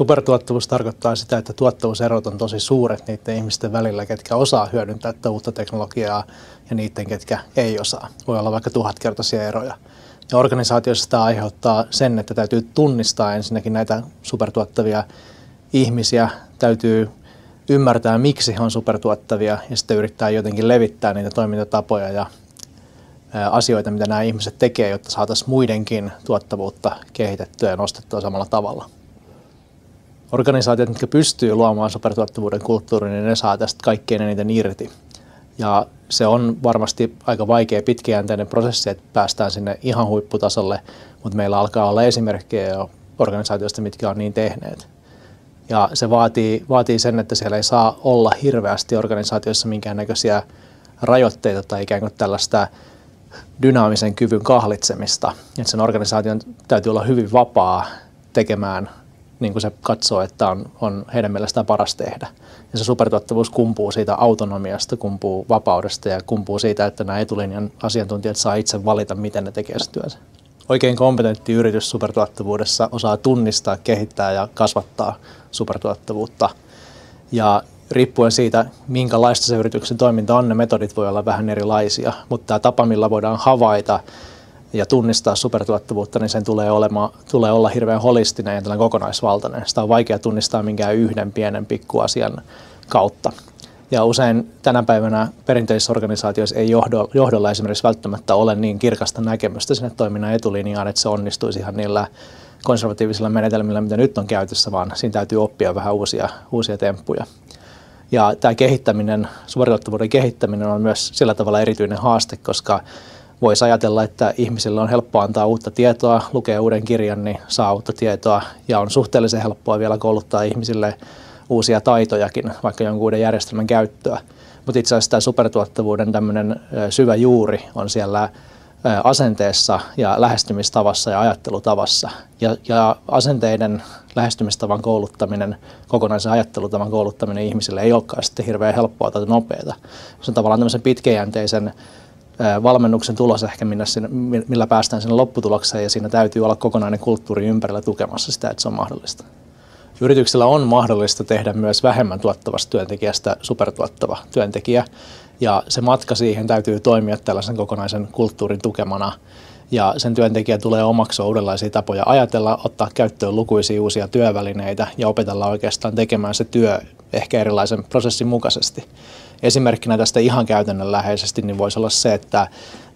Supertuottavuus tarkoittaa sitä, että tuottavuuserot on tosi suuret niiden ihmisten välillä, ketkä osaa hyödyntää tätä uutta teknologiaa ja niiden, ketkä ei osaa. Voi olla vaikka tuhatkertaisia eroja. Ja organisaatiossa tämä aiheuttaa sen, että täytyy tunnistaa ensinnäkin näitä supertuottavia ihmisiä, täytyy ymmärtää, miksi he on supertuottavia ja sitten yrittää jotenkin levittää niitä toimintatapoja ja asioita, mitä nämä ihmiset tekee, jotta saataisiin muidenkin tuottavuutta kehitettyä ja nostettua samalla tavalla organisaatiot, jotka pystyy luomaan supertuottavuuden kulttuurin, niin ne saa tästä kaikkein eniten irti. Ja se on varmasti aika vaikea pitkäjänteinen prosessi, että päästään sinne ihan huipputasolle, mutta meillä alkaa olla esimerkkejä jo organisaatioista, mitkä on niin tehneet. Ja se vaatii, vaatii sen, että siellä ei saa olla hirveästi organisaatioissa minkäännäköisiä rajoitteita tai ikään kuin tällaista dynaamisen kyvyn kahlitsemista. Että sen organisaation täytyy olla hyvin vapaa tekemään niin kuin se katsoo, että on, on heidän mielestään paras tehdä. Ja se supertuottavuus kumpuu siitä autonomiasta, kumpuu vapaudesta ja kumpuu siitä, että nämä etulinjan asiantuntijat saa itse valita, miten ne tekevät työnsä. Oikein kompetentti yritys supertuottavuudessa osaa tunnistaa, kehittää ja kasvattaa supertuottavuutta. Ja riippuen siitä, minkälaista se yrityksen toiminta on, ne metodit voi olla vähän erilaisia, mutta tämä tapa, millä voidaan havaita ja tunnistaa supertuottavuutta, niin sen tulee, olema, tulee olla hirveän holistinen ja kokonaisvaltainen. Sitä on vaikea tunnistaa minkään yhden pienen pikkuasian kautta. Ja usein tänä päivänä perinteisissä organisaatioissa ei johdo, johdolla esimerkiksi välttämättä ole niin kirkasta näkemystä sinne toiminnan etulinjaan, että se onnistuisi ihan niillä konservatiivisilla menetelmillä, mitä nyt on käytössä, vaan siinä täytyy oppia vähän uusia, uusia temppuja. Ja tämä kehittäminen, suorituttavuuden kehittäminen on myös sillä tavalla erityinen haaste, koska voisi ajatella, että ihmisille on helppo antaa uutta tietoa, lukee uuden kirjan, niin saa uutta tietoa ja on suhteellisen helppoa vielä kouluttaa ihmisille uusia taitojakin, vaikka jonkun uuden järjestelmän käyttöä. Mutta itse asiassa tämä supertuottavuuden tämmöinen syvä juuri on siellä asenteessa ja lähestymistavassa ja ajattelutavassa. Ja, ja asenteiden lähestymistavan kouluttaminen, kokonaisen ajattelutavan kouluttaminen ihmisille ei olekaan sitten hirveän helppoa tai nopeaa. Se on tavallaan tämmöisen pitkäjänteisen valmennuksen tulos ehkä, minne millä päästään sinne lopputulokseen, ja siinä täytyy olla kokonainen kulttuuri ympärillä tukemassa sitä, että se on mahdollista. Yrityksellä on mahdollista tehdä myös vähemmän tuottavasta työntekijästä supertuottava työntekijä, ja se matka siihen täytyy toimia tällaisen kokonaisen kulttuurin tukemana, ja sen työntekijä tulee omaksua uudenlaisia tapoja ajatella, ottaa käyttöön lukuisia uusia työvälineitä ja opetella oikeastaan tekemään se työ ehkä erilaisen prosessin mukaisesti. Esimerkkinä tästä ihan käytännönläheisesti niin voisi olla se, että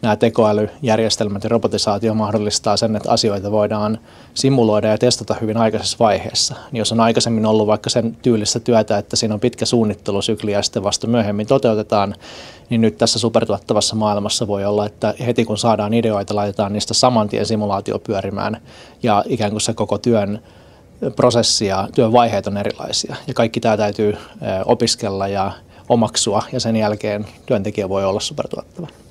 nämä tekoälyjärjestelmät ja robotisaatio mahdollistaa sen, että asioita voidaan simuloida ja testata hyvin aikaisessa vaiheessa. Niin Jos on aikaisemmin ollut vaikka sen tyylistä työtä, että siinä on pitkä suunnittelusykli ja sitten vasta myöhemmin toteutetaan, niin nyt tässä supertuottavassa maailmassa voi olla, että heti kun saadaan ideoita, laitetaan niistä saman tien simulaatio pyörimään ja ikään kuin se koko työn prosessi ja työn vaiheet on erilaisia. Ja kaikki tämä täytyy opiskella ja omaksua ja sen jälkeen työntekijä voi olla supertuottava.